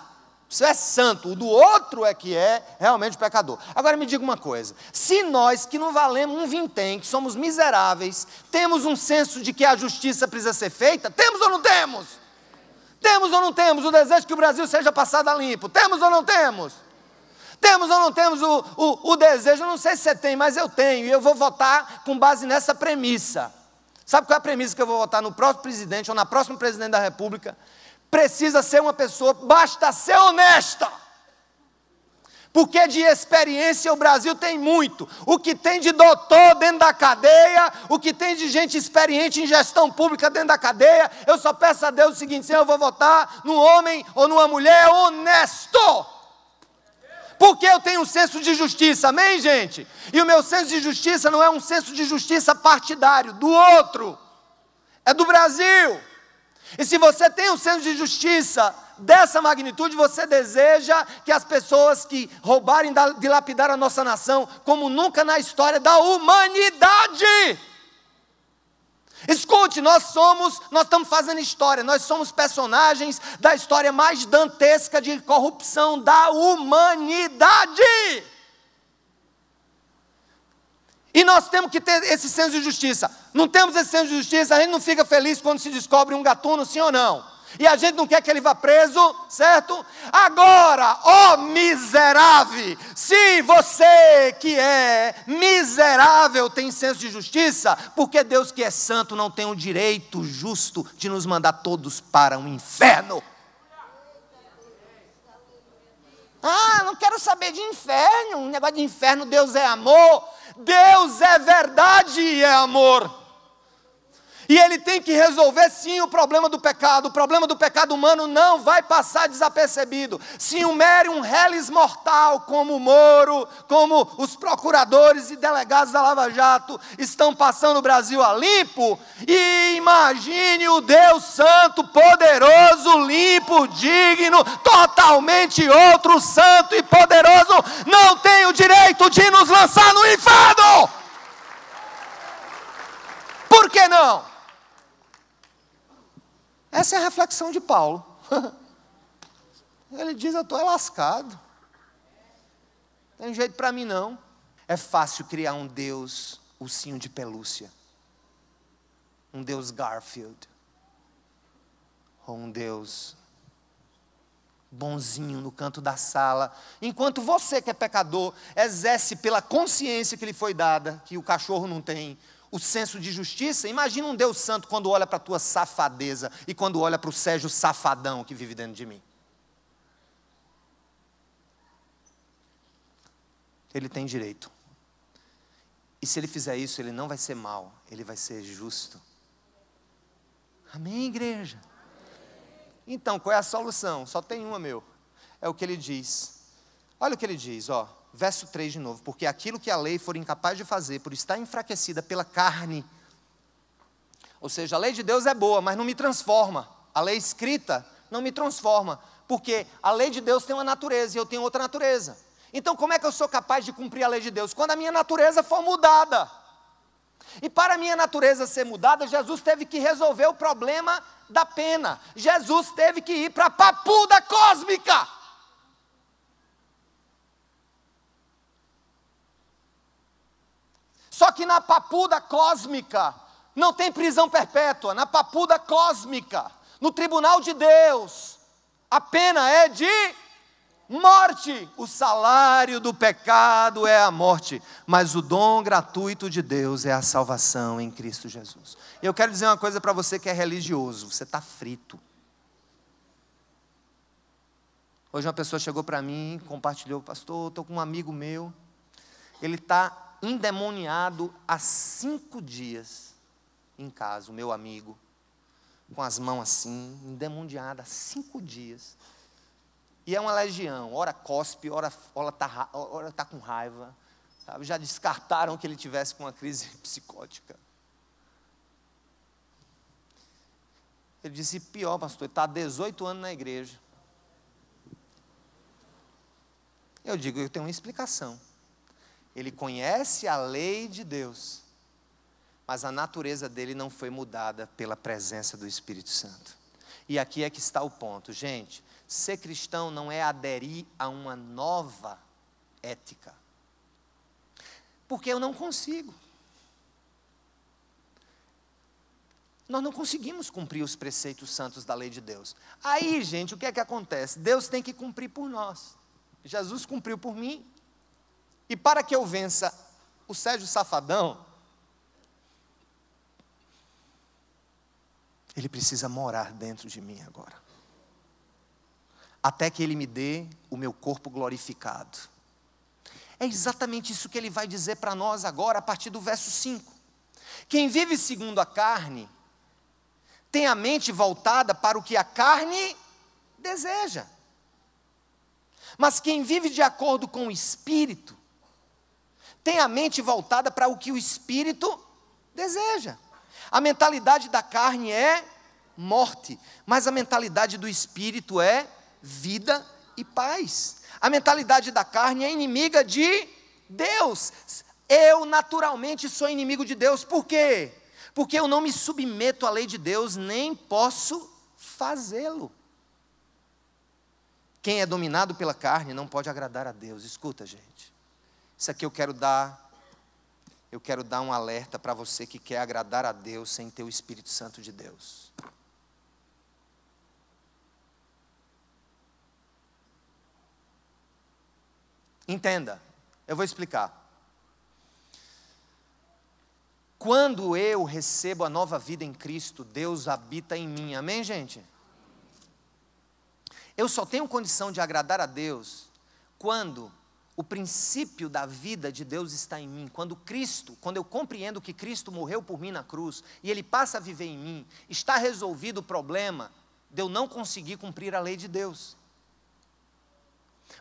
O seu é santo, o do outro é que é realmente pecador. Agora me diga uma coisa: se nós que não valemos um vintém, que somos miseráveis, temos um senso de que a justiça precisa ser feita, temos ou não temos? Temos ou não temos o desejo que o Brasil seja passado a limpo? Temos ou não temos? Temos ou não temos o, o, o desejo? Eu não sei se você tem, mas eu tenho, e eu vou votar com base nessa premissa. Sabe qual é a premissa que eu vou votar no próximo presidente ou na próxima presidente da República? Precisa ser uma pessoa, basta ser honesta. Porque de experiência o Brasil tem muito. O que tem de doutor dentro da cadeia, o que tem de gente experiente em gestão pública dentro da cadeia, eu só peço a Deus o seguinte: eu vou votar num homem ou numa mulher honesto. Porque eu tenho um senso de justiça, amém, gente? E o meu senso de justiça não é um senso de justiça partidário, do outro, é do Brasil. E se você tem um senso de justiça dessa magnitude, você deseja que as pessoas que roubarem, dilapidaram a nossa nação, como nunca na história da humanidade, Escute, nós somos, nós estamos fazendo história, nós somos personagens da história mais dantesca de corrupção da humanidade. E nós temos que ter esse senso de justiça. Não temos esse senso de justiça, a gente não fica feliz quando se descobre um gatuno, sim ou não? E a gente não quer que ele vá preso, certo? Agora, ó oh miserável, se você que é miserável tem senso de justiça, porque Deus que é santo não tem o direito justo de nos mandar todos para o um inferno? Ah, não quero saber de inferno, um negócio de inferno, Deus é amor. Deus é verdade e é amor. E ele tem que resolver sim o problema do pecado. O problema do pecado humano não vai passar desapercebido. Se um mero um reles mortal como o Moro, como os procuradores e delegados da Lava Jato estão passando o Brasil a limpo, e imagine o Deus santo, poderoso, limpo, digno, totalmente outro santo e poderoso, não tem o direito de nos lançar no inferno. Por que não? Essa é a reflexão de Paulo. Ele diz: Eu estou é lascado. Não tem jeito para mim não. É fácil criar um Deus ursinho de pelúcia, um Deus Garfield, ou um Deus bonzinho no canto da sala, enquanto você que é pecador exerce pela consciência que lhe foi dada, que o cachorro não tem, o senso de justiça. Imagina um Deus santo quando olha para a tua safadeza e quando olha para o Sérgio safadão que vive dentro de mim. Ele tem direito. E se ele fizer isso, ele não vai ser mal, ele vai ser justo. Amém, igreja? Então, qual é a solução? Só tem uma, meu. É o que ele diz. Olha o que ele diz, ó. Verso 3 de novo: Porque aquilo que a lei for incapaz de fazer, por estar enfraquecida pela carne, ou seja, a lei de Deus é boa, mas não me transforma. A lei escrita não me transforma, porque a lei de Deus tem uma natureza e eu tenho outra natureza. Então, como é que eu sou capaz de cumprir a lei de Deus? Quando a minha natureza for mudada. E para a minha natureza ser mudada, Jesus teve que resolver o problema da pena. Jesus teve que ir para a papuda cósmica. Só que na papuda cósmica não tem prisão perpétua, na papuda cósmica, no tribunal de Deus, a pena é de morte. O salário do pecado é a morte, mas o dom gratuito de Deus é a salvação em Cristo Jesus. Eu quero dizer uma coisa para você que é religioso: você está frito. Hoje uma pessoa chegou para mim, compartilhou, pastor, estou com um amigo meu, ele está endemoniado há cinco dias em casa, o meu amigo, com as mãos assim, endemoniado há cinco dias. E é uma legião, ora cospe, ora está ora tá com raiva. Sabe? Já descartaram que ele tivesse com uma crise psicótica. Ele disse: pior, pastor, está há 18 anos na igreja. Eu digo: eu tenho uma explicação. Ele conhece a lei de Deus, mas a natureza dele não foi mudada pela presença do Espírito Santo. E aqui é que está o ponto, gente. Ser cristão não é aderir a uma nova ética. Porque eu não consigo. Nós não conseguimos cumprir os preceitos santos da lei de Deus. Aí, gente, o que é que acontece? Deus tem que cumprir por nós. Jesus cumpriu por mim, e para que eu vença o Sérgio Safadão, ele precisa morar dentro de mim agora. Até que ele me dê o meu corpo glorificado. É exatamente isso que ele vai dizer para nós agora, a partir do verso 5. Quem vive segundo a carne, tem a mente voltada para o que a carne deseja. Mas quem vive de acordo com o espírito, tem a mente voltada para o que o espírito deseja. A mentalidade da carne é morte, mas a mentalidade do espírito é vida e paz. A mentalidade da carne é inimiga de Deus. Eu naturalmente sou inimigo de Deus, por quê? Porque eu não me submeto à lei de Deus, nem posso fazê-lo. Quem é dominado pela carne não pode agradar a Deus, escuta, gente. Isso aqui eu quero dar eu quero dar um alerta para você que quer agradar a Deus sem ter o Espírito Santo de Deus. Entenda, eu vou explicar. Quando eu recebo a nova vida em Cristo, Deus habita em mim, amém, gente? Eu só tenho condição de agradar a Deus quando o princípio da vida de Deus está em mim. Quando Cristo, quando eu compreendo que Cristo morreu por mim na cruz e ele passa a viver em mim, está resolvido o problema de eu não conseguir cumprir a lei de Deus.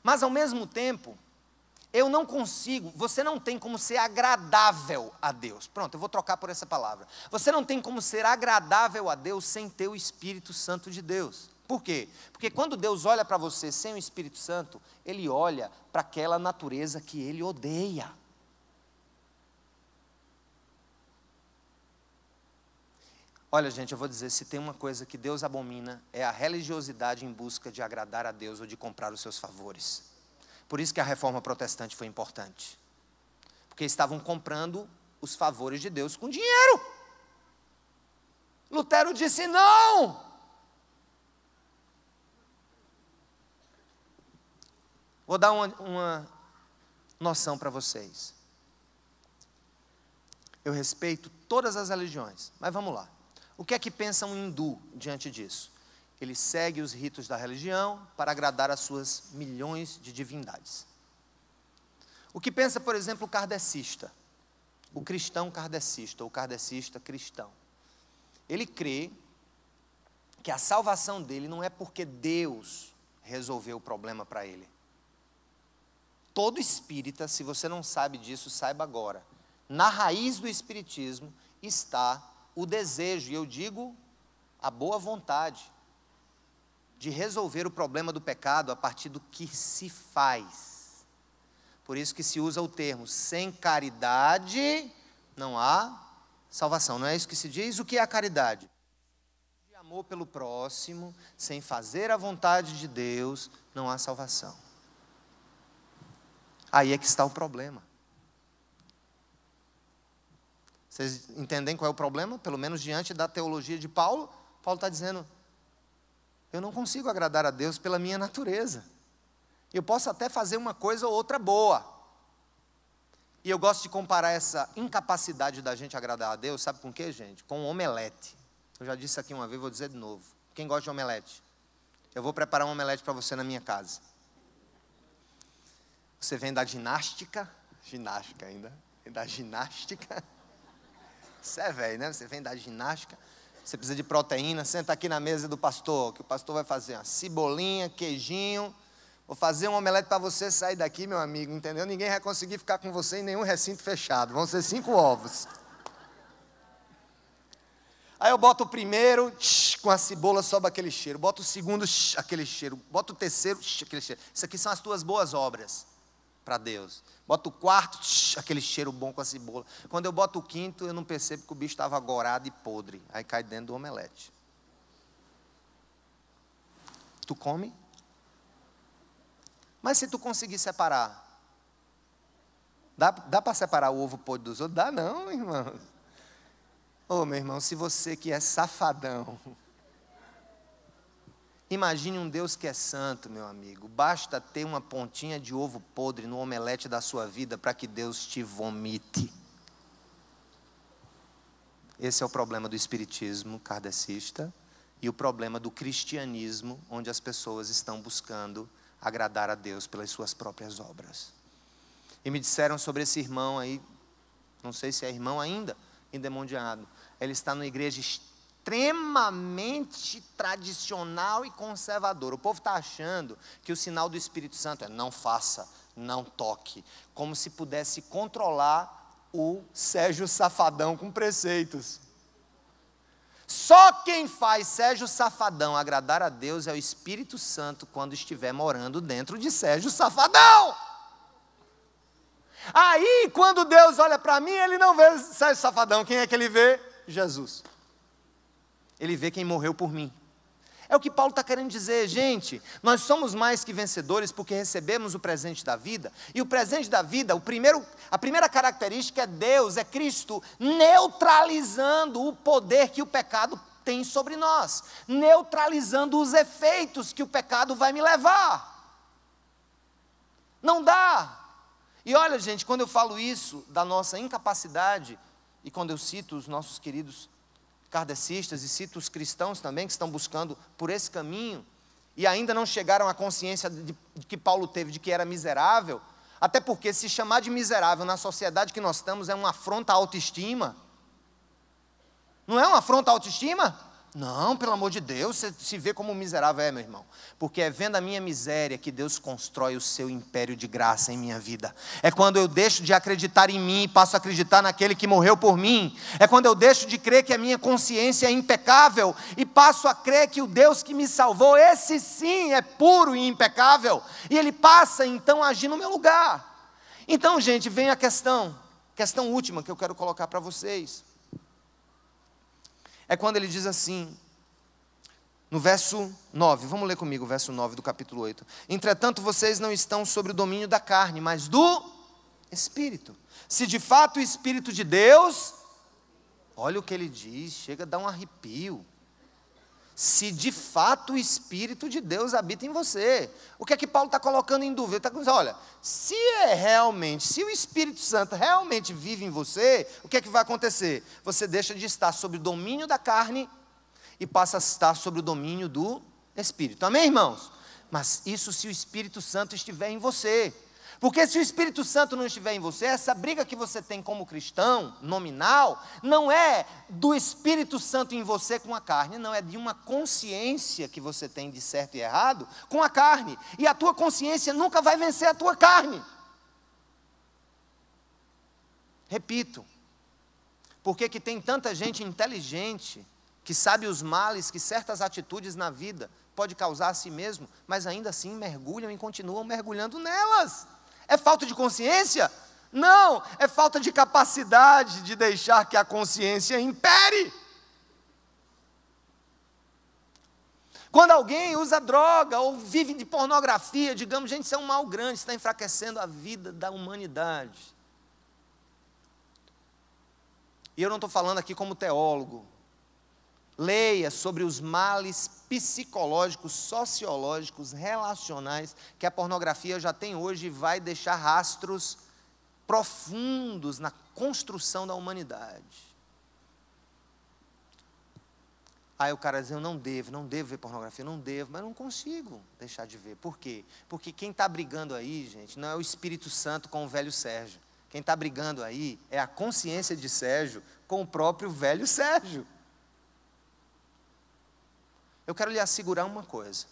Mas ao mesmo tempo, eu não consigo, você não tem como ser agradável a Deus. Pronto, eu vou trocar por essa palavra. Você não tem como ser agradável a Deus sem ter o Espírito Santo de Deus. Por quê? Porque quando Deus olha para você sem o Espírito Santo, Ele olha para aquela natureza que Ele odeia. Olha, gente, eu vou dizer: se tem uma coisa que Deus abomina, é a religiosidade em busca de agradar a Deus ou de comprar os seus favores. Por isso que a reforma protestante foi importante. Porque estavam comprando os favores de Deus com dinheiro. Lutero disse: não! Vou dar uma, uma noção para vocês. Eu respeito todas as religiões, mas vamos lá. O que é que pensa um hindu diante disso? Ele segue os ritos da religião para agradar as suas milhões de divindades. O que pensa, por exemplo, o kardecista? O cristão kardecista, ou kardecista cristão. Ele crê que a salvação dele não é porque Deus resolveu o problema para ele, todo espírita, se você não sabe disso, saiba agora. Na raiz do espiritismo está o desejo, e eu digo a boa vontade, de resolver o problema do pecado a partir do que se faz. Por isso que se usa o termo sem caridade não há salvação. Não é isso que se diz? O que é a caridade? De amor pelo próximo, sem fazer a vontade de Deus, não há salvação. Aí é que está o problema. Vocês entendem qual é o problema? Pelo menos diante da teologia de Paulo, Paulo está dizendo: eu não consigo agradar a Deus pela minha natureza. Eu posso até fazer uma coisa ou outra boa. E eu gosto de comparar essa incapacidade da gente agradar a Deus, sabe com o quê, gente? Com um omelete. Eu já disse aqui uma vez, vou dizer de novo. Quem gosta de omelete? Eu vou preparar um omelete para você na minha casa. Você vem da ginástica, ginástica ainda, vem da ginástica. Você é velho, né? Você vem da ginástica, você precisa de proteína, senta aqui na mesa do pastor, que o pastor vai fazer uma cebolinha, queijinho. Vou fazer um omelete para você sair daqui, meu amigo, entendeu? Ninguém vai conseguir ficar com você em nenhum recinto fechado. Vão ser cinco ovos. Aí eu boto o primeiro, com a cebola sobe aquele cheiro. Boto o segundo, aquele cheiro. Boto o terceiro, aquele cheiro. Isso aqui são as tuas boas obras para Deus. Boto o quarto, tsh, aquele cheiro bom com a cebola. Quando eu boto o quinto, eu não percebo que o bicho estava agorado e podre. Aí cai dentro do omelete. Tu come? Mas se tu conseguir separar, dá, dá para separar o ovo podre dos outros? Dá não, irmão. Ô, oh, meu irmão, se você que é safadão, Imagine um Deus que é santo, meu amigo. Basta ter uma pontinha de ovo podre no omelete da sua vida para que Deus te vomite. Esse é o problema do espiritismo kardecista e o problema do cristianismo, onde as pessoas estão buscando agradar a Deus pelas suas próprias obras. E me disseram sobre esse irmão aí, não sei se é irmão ainda, endemoniado. Ele está numa igreja extremamente tradicional e conservador. O povo está achando que o sinal do Espírito Santo é não faça, não toque, como se pudesse controlar o Sérgio Safadão com preceitos. Só quem faz Sérgio Safadão agradar a Deus é o Espírito Santo quando estiver morando dentro de Sérgio Safadão. Aí, quando Deus olha para mim, ele não vê Sérgio Safadão. Quem é que ele vê? Jesus ele vê quem morreu por mim. É o que Paulo está querendo dizer, gente. Nós somos mais que vencedores porque recebemos o presente da vida. E o presente da vida, o primeiro, a primeira característica é Deus, é Cristo, neutralizando o poder que o pecado tem sobre nós, neutralizando os efeitos que o pecado vai me levar. Não dá. E olha, gente, quando eu falo isso da nossa incapacidade, e quando eu cito os nossos queridos kardecistas e cito os cristãos também que estão buscando por esse caminho e ainda não chegaram à consciência de, de que Paulo teve de que era miserável, até porque se chamar de miserável na sociedade que nós estamos é uma afronta à autoestima. Não é uma afronta à autoestima? Não, pelo amor de Deus, você se vê como miserável, é, meu irmão. Porque é vendo a minha miséria que Deus constrói o seu império de graça em minha vida. É quando eu deixo de acreditar em mim e passo a acreditar naquele que morreu por mim. É quando eu deixo de crer que a minha consciência é impecável e passo a crer que o Deus que me salvou, esse sim é puro e impecável. E ele passa então a agir no meu lugar. Então, gente, vem a questão, questão última que eu quero colocar para vocês é quando ele diz assim, no verso 9, vamos ler comigo o verso 9 do capítulo 8. Entretanto, vocês não estão sobre o domínio da carne, mas do Espírito. Se de fato o Espírito de Deus, olha o que ele diz, chega a dar um arrepio se de fato o Espírito de Deus habita em você. O que é que Paulo está colocando em dúvida? Está dizendo, olha, se é realmente, se o Espírito Santo realmente vive em você, o que é que vai acontecer? Você deixa de estar sob o domínio da carne e passa a estar sob o domínio do Espírito. Amém, irmãos? Mas isso se o Espírito Santo estiver em você. Porque se o Espírito Santo não estiver em você, essa briga que você tem como cristão, nominal, não é do Espírito Santo em você com a carne, não, é de uma consciência que você tem de certo e errado com a carne. E a tua consciência nunca vai vencer a tua carne. Repito, por que tem tanta gente inteligente que sabe os males que certas atitudes na vida pode causar a si mesmo, mas ainda assim mergulham e continuam mergulhando nelas. É falta de consciência? Não, é falta de capacidade de deixar que a consciência impere. Quando alguém usa droga ou vive de pornografia, digamos, gente, isso é um mal grande, está enfraquecendo a vida da humanidade. E eu não estou falando aqui como teólogo. Leia sobre os males psicológicos, sociológicos, relacionais que a pornografia já tem hoje e vai deixar rastros profundos na construção da humanidade. Aí o cara diz: Eu não devo, não devo ver pornografia, não devo, mas não consigo deixar de ver. Por quê? Porque quem está brigando aí, gente, não é o Espírito Santo com o velho Sérgio. Quem está brigando aí é a consciência de Sérgio com o próprio velho Sérgio. Eu quero lhe assegurar uma coisa.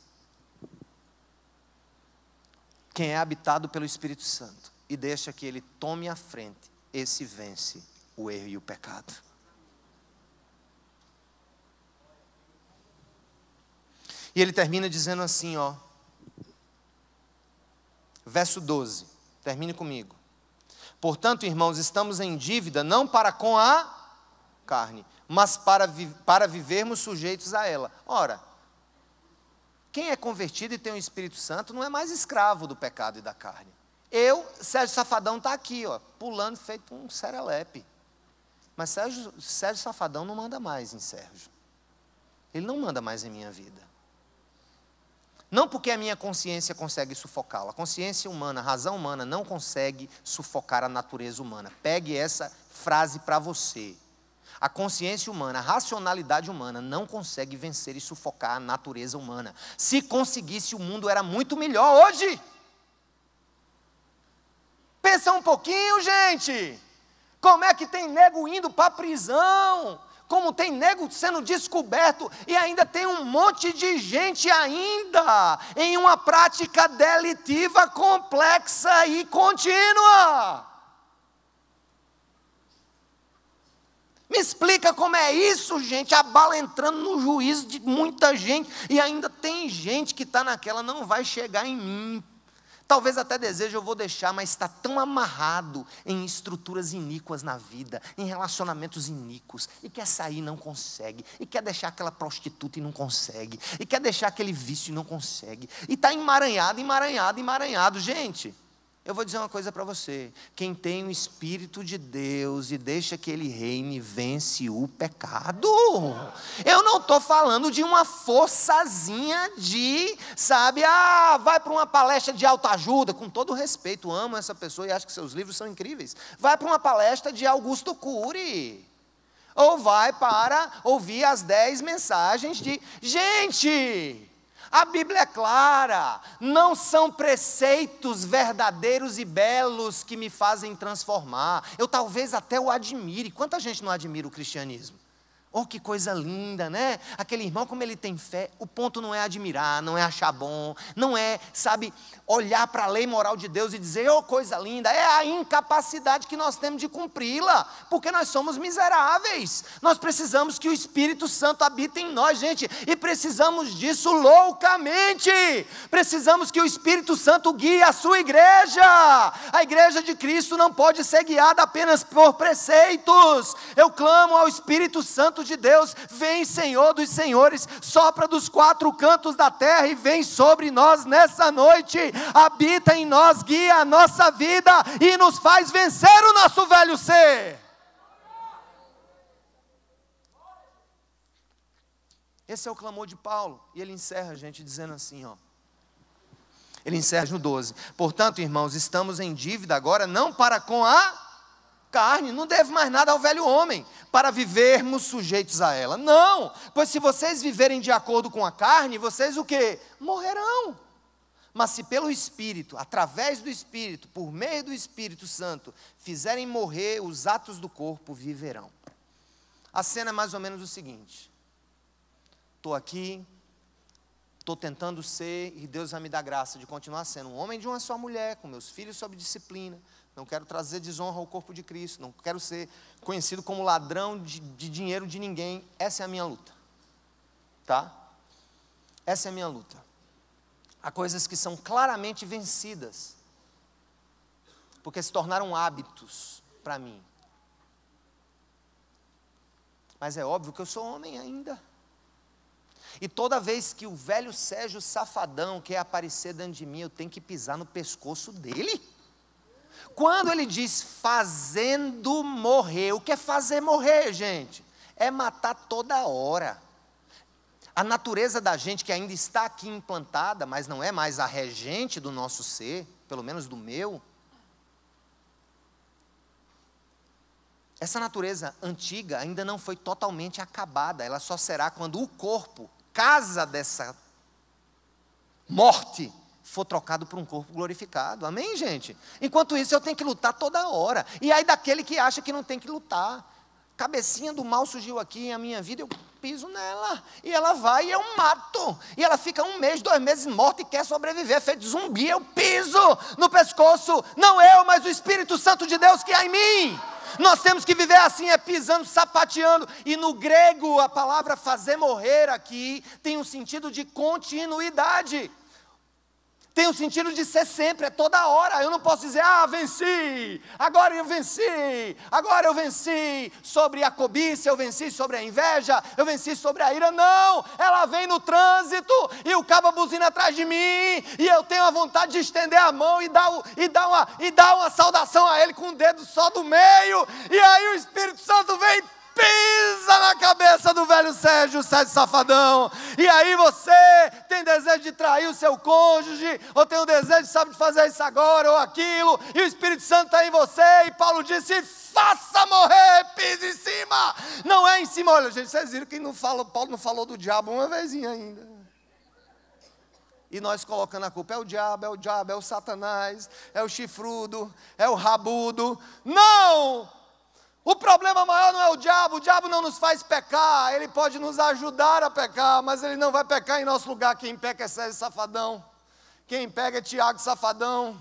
Quem é habitado pelo Espírito Santo e deixa que ele tome a frente, esse vence o erro e o pecado. E ele termina dizendo assim, ó. Verso 12. Termine comigo. Portanto, irmãos, estamos em dívida não para com a carne, mas para, vi para vivermos sujeitos a ela. Ora, quem é convertido e tem o um Espírito Santo não é mais escravo do pecado e da carne. Eu, Sérgio Safadão, está aqui, ó, pulando feito um serelepe. Mas Sérgio, Sérgio Safadão não manda mais em Sérgio. Ele não manda mais em minha vida. Não porque a minha consciência consegue sufocá-la. A consciência humana, a razão humana não consegue sufocar a natureza humana. Pegue essa frase para você. A consciência humana, a racionalidade humana não consegue vencer e sufocar a natureza humana. Se conseguisse, o mundo era muito melhor hoje. Pensa um pouquinho, gente. Como é que tem nego indo para a prisão? Como tem nego sendo descoberto e ainda tem um monte de gente ainda em uma prática delitiva complexa e contínua. Me explica como é isso, gente. A bala entrando no juízo de muita gente. E ainda tem gente que está naquela, não vai chegar em mim. Talvez até deseje, eu vou deixar, mas está tão amarrado em estruturas iníquas na vida, em relacionamentos iníquos, e quer sair e não consegue, e quer deixar aquela prostituta e não consegue, e quer deixar aquele vício e não consegue, e está emaranhado, emaranhado, emaranhado. Gente, eu vou dizer uma coisa para você: quem tem o Espírito de Deus e deixa que ele reine, vence o pecado. Eu não estou falando de uma forçazinha de, sabe, ah, vai para uma palestra de autoajuda, com todo respeito, amo essa pessoa e acho que seus livros são incríveis. Vai para uma palestra de Augusto Cury. Ou vai para ouvir as dez mensagens de. Gente! A Bíblia é clara, não são preceitos verdadeiros e belos que me fazem transformar. Eu talvez até o admire. Quanta gente não admira o cristianismo? Oh, que coisa linda, né? Aquele irmão, como ele tem fé, o ponto não é admirar, não é achar bom, não é, sabe, olhar para a lei moral de Deus e dizer, oh, coisa linda, é a incapacidade que nós temos de cumpri-la, porque nós somos miseráveis. Nós precisamos que o Espírito Santo habite em nós, gente, e precisamos disso loucamente. Precisamos que o Espírito Santo guie a sua igreja. A igreja de Cristo não pode ser guiada apenas por preceitos. Eu clamo ao Espírito Santo de Deus: vem, Senhor dos Senhores, sopra dos quatro cantos da terra e vem sobre nós nessa noite, habita em nós, guia a nossa vida e nos faz vencer o nosso velho ser. Esse é o clamor de Paulo, e ele encerra, a gente, dizendo assim, ó. Ele encerra no 12. Portanto, irmãos, estamos em dívida agora não para com a carne, não deve mais nada ao velho homem, para vivermos sujeitos a ela. Não, pois se vocês viverem de acordo com a carne, vocês o que? Morrerão. Mas se pelo Espírito, através do Espírito, por meio do Espírito Santo, fizerem morrer os atos do corpo, viverão. A cena é mais ou menos o seguinte: estou aqui, estou tentando ser, e Deus vai me dar graça de continuar sendo um homem de uma só mulher, com meus filhos sob disciplina não quero trazer desonra ao corpo de Cristo, não quero ser conhecido como ladrão de, de dinheiro de ninguém. Essa é a minha luta, tá? Essa é a minha luta. Há coisas que são claramente vencidas, porque se tornaram hábitos para mim. Mas é óbvio que eu sou homem ainda. E toda vez que o velho Sérgio Safadão quer aparecer dentro de mim, eu tenho que pisar no pescoço dele. Quando ele diz fazendo morrer, o que é fazer morrer, gente? É matar toda hora. A natureza da gente que ainda está aqui implantada, mas não é mais a regente do nosso ser, pelo menos do meu. Essa natureza antiga ainda não foi totalmente acabada, ela só será quando o corpo casa dessa morte for trocado por um corpo glorificado. Amém, gente? Enquanto isso, eu tenho que lutar toda hora. E aí, daquele que acha que não tem que lutar. Cabecinha do mal surgiu aqui na minha vida, eu piso nela. E ela vai e eu mato. E ela fica um mês, dois meses morta e quer sobreviver. Feito zumbi, eu piso no pescoço. Não eu, mas o Espírito Santo de Deus que há em mim. Nós temos que viver assim, é pisando, sapateando. E no grego, a palavra fazer morrer aqui tem um sentido de continuidade tem o sentido de ser sempre, é toda hora. Eu não posso dizer, ah, venci, agora eu venci, agora eu venci sobre a cobiça, eu venci sobre a inveja, eu venci sobre a ira. Não, ela vem no trânsito e o cabo buzina atrás de mim, e eu tenho a vontade de estender a mão e dar, e dar, uma, e dar uma saudação a ele com o dedo só do meio, e aí o Espírito Santo vem pisa na cabeça do velho Sérgio, Sérgio Safadão. E aí você tem desejo de trair o seu cônjuge, ou tem o desejo, sabe, de fazer isso agora ou aquilo, e o Espírito Santo está em você, e Paulo disse: faça morrer, pisa em cima. Não é em cima, olha, gente, vocês viram que não fala, Paulo não falou do diabo uma vezinha ainda. E nós colocando a culpa, é o diabo, é o diabo, é o satanás, é o chifrudo, é o rabudo. Não! O problema maior não é o diabo, o diabo não nos faz pecar, ele pode nos ajudar a pecar, mas ele não vai pecar em nosso lugar. Quem peca é César Safadão, quem pega é Tiago Safadão,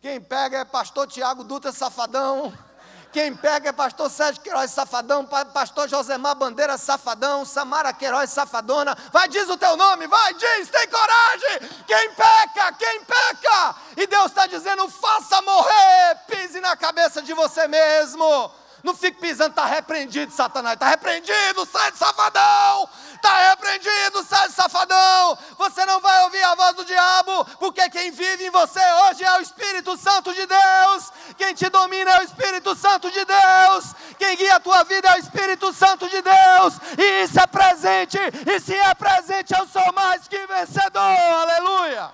quem pega é pastor Tiago Dutra Safadão, quem pega é pastor Sérgio Queiroz Safadão, pastor Josemar Bandeira Safadão, Samara Queiroz Safadona. Vai, diz o teu nome, vai, diz, tem coragem. Quem peca, quem peca. E Deus está dizendo: faça morrer, pise na cabeça de você mesmo não fique pisando, está repreendido, Satanás. Está repreendido, sai de safadão. Está repreendido, sai de safadão. Você não vai ouvir a voz do diabo, porque quem vive em você hoje é o Espírito Santo de Deus. Quem te domina é o Espírito Santo de Deus. Quem guia a tua vida é o Espírito Santo de Deus. E isso é presente. E se é presente, eu sou mais que vencedor. Aleluia.